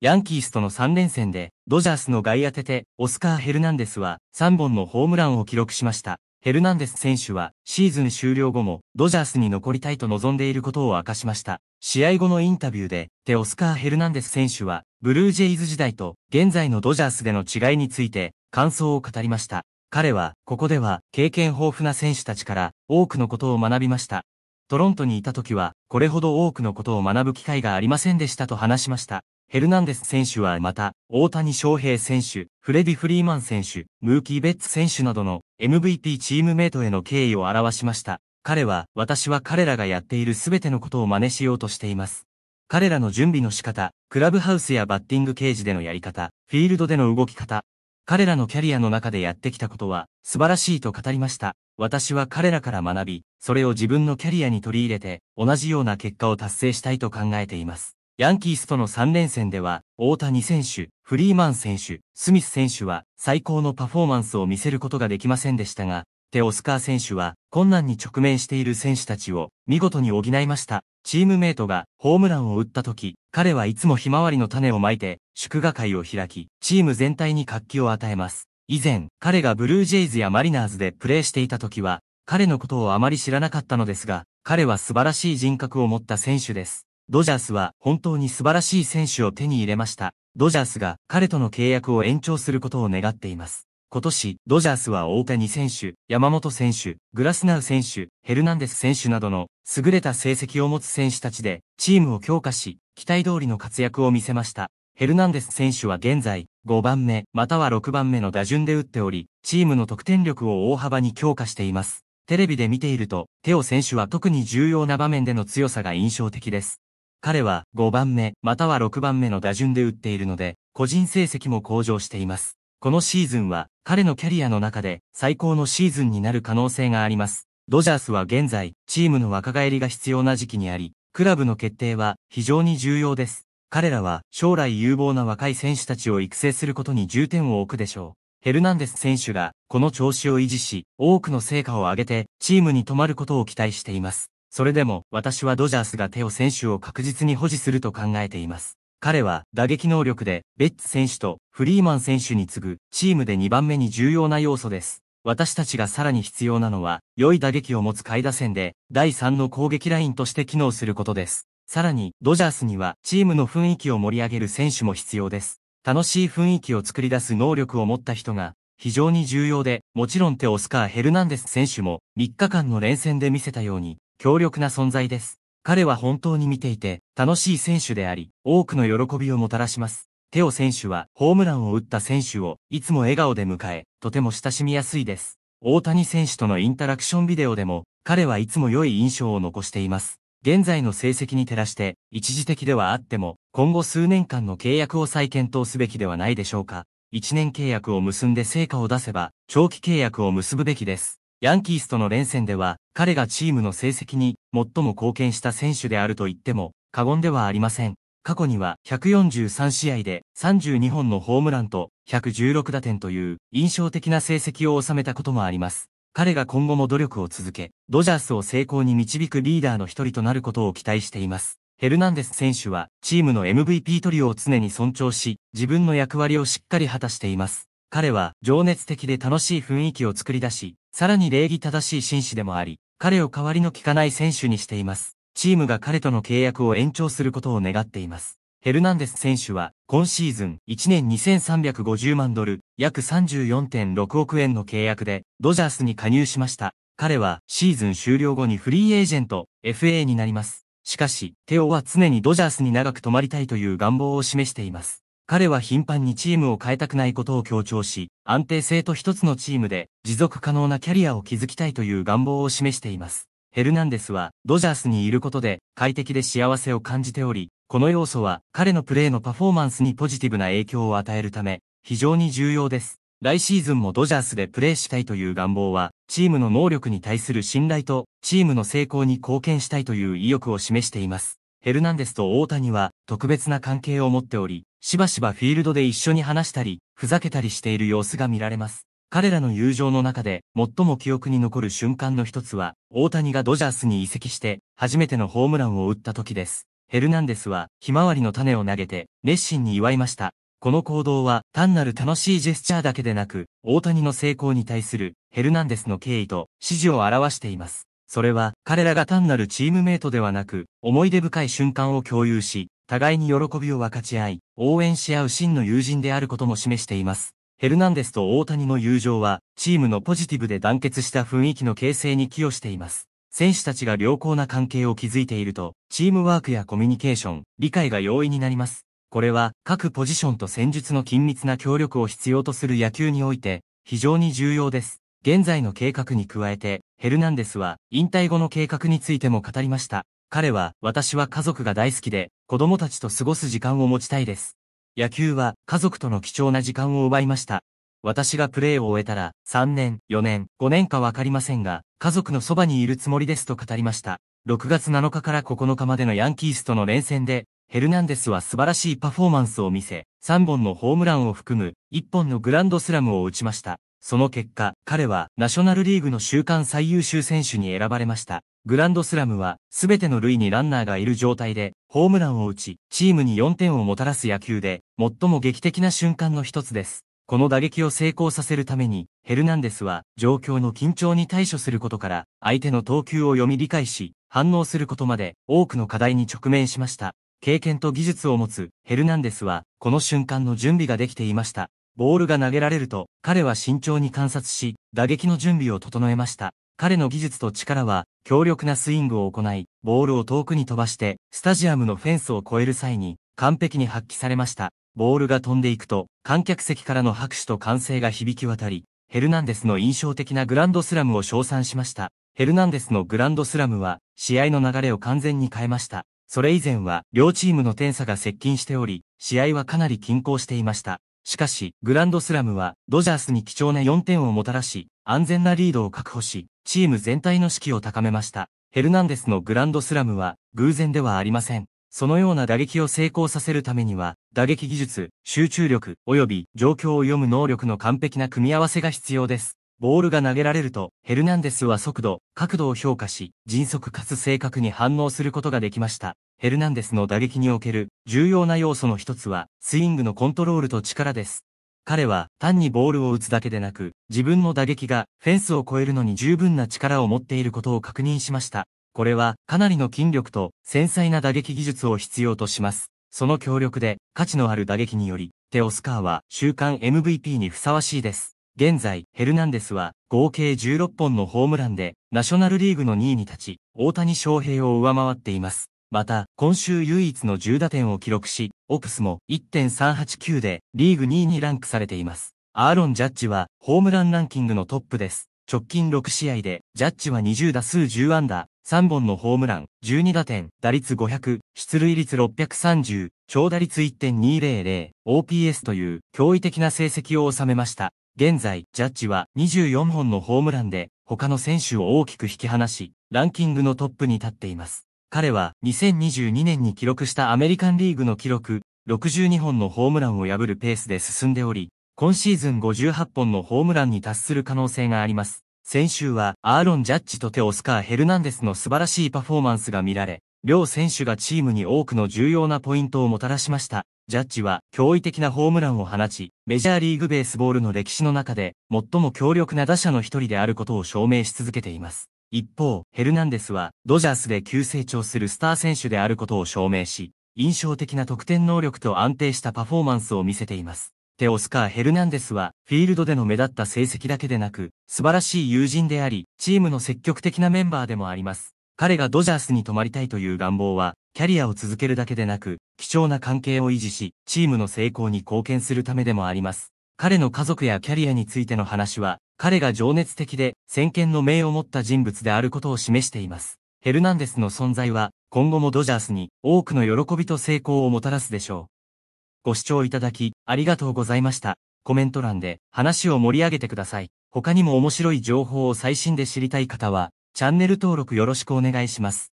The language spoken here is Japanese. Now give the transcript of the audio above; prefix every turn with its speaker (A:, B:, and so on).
A: ヤンキースとの3連戦で、ドジャースの外当てて、オスカー・ヘルナンデスは3本のホームランを記録しました。ヘルナンデス選手は、シーズン終了後も、ドジャースに残りたいと望んでいることを明かしました。試合後のインタビューで、テオスカー・ヘルナンデス選手は、ブルージェイズ時代と、現在のドジャースでの違いについて、感想を語りました。彼は、ここでは、経験豊富な選手たちから、多くのことを学びました。トロントにいた時は、これほど多くのことを学ぶ機会がありませんでしたと話しました。ヘルナンデス選手はまた、大谷翔平選手、フレディ・フリーマン選手、ムーキー・ベッツ選手などの MVP チームメイトへの敬意を表しました。彼は、私は彼らがやっている全てのことを真似しようとしています。彼らの準備の仕方、クラブハウスやバッティングケージでのやり方、フィールドでの動き方、彼らのキャリアの中でやってきたことは素晴らしいと語りました。私は彼らから学び、それを自分のキャリアに取り入れて、同じような結果を達成したいと考えています。ヤンキースとの3連戦では、大谷選手、フリーマン選手、スミス選手は最高のパフォーマンスを見せることができませんでしたが、テオスカー選手は困難に直面している選手たちを見事に補いました。チームメイトがホームランを打った時、彼はいつもひまわりの種をまいて祝賀会を開き、チーム全体に活気を与えます。以前、彼がブルージェイズやマリナーズでプレーしていた時は、彼のことをあまり知らなかったのですが、彼は素晴らしい人格を持った選手です。ドジャースは本当に素晴らしい選手を手に入れました。ドジャースが彼との契約を延長することを願っています。今年、ドジャースは大谷選手、山本選手、グラスナウ選手、ヘルナンデス選手などの優れた成績を持つ選手たちで、チームを強化し、期待通りの活躍を見せました。ヘルナンデス選手は現在、5番目、または6番目の打順で打っており、チームの得点力を大幅に強化しています。テレビで見ていると、テオ選手は特に重要な場面での強さが印象的です。彼は5番目、または6番目の打順で打っているので、個人成績も向上しています。このシーズンは、彼のキャリアの中で最高のシーズンになる可能性があります。ドジャースは現在、チームの若返りが必要な時期にあり、クラブの決定は非常に重要です。彼らは将来有望な若い選手たちを育成することに重点を置くでしょう。ヘルナンデス選手がこの調子を維持し、多くの成果を上げて、チームに止まることを期待しています。それでも、私はドジャースが手を選手を確実に保持すると考えています。彼は打撃能力でベッツ選手とフリーマン選手に次ぐチームで2番目に重要な要素です。私たちがさらに必要なのは良い打撃を持つ下位打線で第3の攻撃ラインとして機能することです。さらにドジャースにはチームの雰囲気を盛り上げる選手も必要です。楽しい雰囲気を作り出す能力を持った人が非常に重要で、もちろんテオスカー・ヘルナンデス選手も3日間の連戦で見せたように強力な存在です。彼は本当に見ていて、楽しい選手であり、多くの喜びをもたらします。テオ選手は、ホームランを打った選手を、いつも笑顔で迎え、とても親しみやすいです。大谷選手とのインタラクションビデオでも、彼はいつも良い印象を残しています。現在の成績に照らして、一時的ではあっても、今後数年間の契約を再検討すべきではないでしょうか。一年契約を結んで成果を出せば、長期契約を結ぶべきです。ヤンキースとの連戦では、彼がチームの成績に最も貢献した選手であると言っても過言ではありません。過去には143試合で32本のホームランと116打点という印象的な成績を収めたこともあります。彼が今後も努力を続け、ドジャースを成功に導くリーダーの一人となることを期待しています。ヘルナンデス選手はチームの MVP トリオを常に尊重し、自分の役割をしっかり果たしています。彼は情熱的で楽しい雰囲気を作り出し、さらに礼儀正しい紳士でもあり、彼を代わりの効かない選手にしています。チームが彼との契約を延長することを願っています。ヘルナンデス選手は、今シーズン1年2350万ドル、約34.6億円の契約で、ドジャースに加入しました。彼は、シーズン終了後にフリーエージェント、FA になります。しかし、テオは常にドジャースに長く泊まりたいという願望を示しています。彼は頻繁にチームを変えたくないことを強調し、安定性と一つのチームで持続可能なキャリアを築きたいという願望を示しています。ヘルナンデスはドジャースにいることで快適で幸せを感じており、この要素は彼のプレーのパフォーマンスにポジティブな影響を与えるため、非常に重要です。来シーズンもドジャースでプレーしたいという願望は、チームの能力に対する信頼と、チームの成功に貢献したいという意欲を示しています。ヘルナンデスと大谷は特別な関係を持っており、しばしばフィールドで一緒に話したり、ふざけたりしている様子が見られます。彼らの友情の中で最も記憶に残る瞬間の一つは、大谷がドジャースに移籍して初めてのホームランを打った時です。ヘルナンデスはひまわりの種を投げて熱心に祝いました。この行動は単なる楽しいジェスチャーだけでなく、大谷の成功に対するヘルナンデスの敬意と支持を表しています。それは彼らが単なるチームメイトではなく、思い出深い瞬間を共有し、互いに喜びを分かち合い、応援し合う真の友人であることも示しています。ヘルナンデスと大谷の友情は、チームのポジティブで団結した雰囲気の形成に寄与しています。選手たちが良好な関係を築いていると、チームワークやコミュニケーション、理解が容易になります。これは、各ポジションと戦術の緊密な協力を必要とする野球において、非常に重要です。現在の計画に加えて、ヘルナンデスは引退後の計画についても語りました。彼は、私は家族が大好きで、子供たちと過ごす時間を持ちたいです。野球は家族との貴重な時間を奪いました。私がプレーを終えたら、3年、4年、5年かわかりませんが、家族のそばにいるつもりですと語りました。6月7日から9日までのヤンキースとの連戦で、ヘルナンデスは素晴らしいパフォーマンスを見せ、3本のホームランを含む1本のグランドスラムを打ちました。その結果、彼はナショナルリーグの週間最優秀選手に選ばれました。グランドスラムは、すべての類にランナーがいる状態で、ホームランを打ち、チームに4点をもたらす野球で、最も劇的な瞬間の一つです。この打撃を成功させるために、ヘルナンデスは、状況の緊張に対処することから、相手の投球を読み理解し、反応することまで、多くの課題に直面しました。経験と技術を持つヘルナンデスは、この瞬間の準備ができていました。ボールが投げられると、彼は慎重に観察し、打撃の準備を整えました。彼の技術と力は、強力なスイングを行い、ボールを遠くに飛ばして、スタジアムのフェンスを越える際に、完璧に発揮されました。ボールが飛んでいくと、観客席からの拍手と歓声が響き渡り、ヘルナンデスの印象的なグランドスラムを称賛しました。ヘルナンデスのグランドスラムは、試合の流れを完全に変えました。それ以前は、両チームの点差が接近しており、試合はかなり均衡していました。しかし、グランドスラムは、ドジャースに貴重な4点をもたらし、安全なリードを確保し、チーム全体の士気を高めました。ヘルナンデスのグランドスラムは、偶然ではありません。そのような打撃を成功させるためには、打撃技術、集中力、及び状況を読む能力の完璧な組み合わせが必要です。ボールが投げられると、ヘルナンデスは速度、角度を評価し、迅速かつ正確に反応することができました。ヘルナンデスの打撃における重要な要素の一つは、スイングのコントロールと力です。彼は単にボールを打つだけでなく、自分の打撃がフェンスを越えるのに十分な力を持っていることを確認しました。これはかなりの筋力と繊細な打撃技術を必要とします。その協力で価値のある打撃により、テオスカーは週間 MVP にふさわしいです。現在、ヘルナンデスは合計16本のホームランで、ナショナルリーグの2位に立ち、大谷翔平を上回っています。また、今週唯一の10打点を記録し、オプスも1.389でリーグ2位にランクされています。アーロン・ジャッジはホームランランキングのトップです。直近6試合で、ジャッジは20打数10安打、3本のホームラン、12打点、打率500、出塁率630、長打率1.200、OPS という驚異的な成績を収めました。現在、ジャッジは24本のホームランで、他の選手を大きく引き離し、ランキングのトップに立っています。彼は2022年に記録したアメリカンリーグの記録、62本のホームランを破るペースで進んでおり、今シーズン58本のホームランに達する可能性があります。先週はアーロン・ジャッジとテオスカー・ヘルナンデスの素晴らしいパフォーマンスが見られ、両選手がチームに多くの重要なポイントをもたらしました。ジャッジは驚異的なホームランを放ち、メジャーリーグベースボールの歴史の中で最も強力な打者の一人であることを証明し続けています。一方、ヘルナンデスはドジャースで急成長するスター選手であることを証明し、印象的な得点能力と安定したパフォーマンスを見せています。テオスカー・ヘルナンデスは、フィールドでの目立った成績だけでなく、素晴らしい友人であり、チームの積極的なメンバーでもあります。彼がドジャースに泊まりたいという願望は、キャリアを続けるだけでなく、貴重な関係を維持し、チームの成功に貢献するためでもあります。彼の家族やキャリアについての話は、彼が情熱的で、先見の明を持った人物であることを示しています。ヘルナンデスの存在は、今後もドジャースに多くの喜びと成功をもたらすでしょう。ご視聴いただき、ありがとうございました。コメント欄で話を盛り上げてください。他にも面白い情報を最新で知りたい方は、チャンネル登録よろしくお願いします。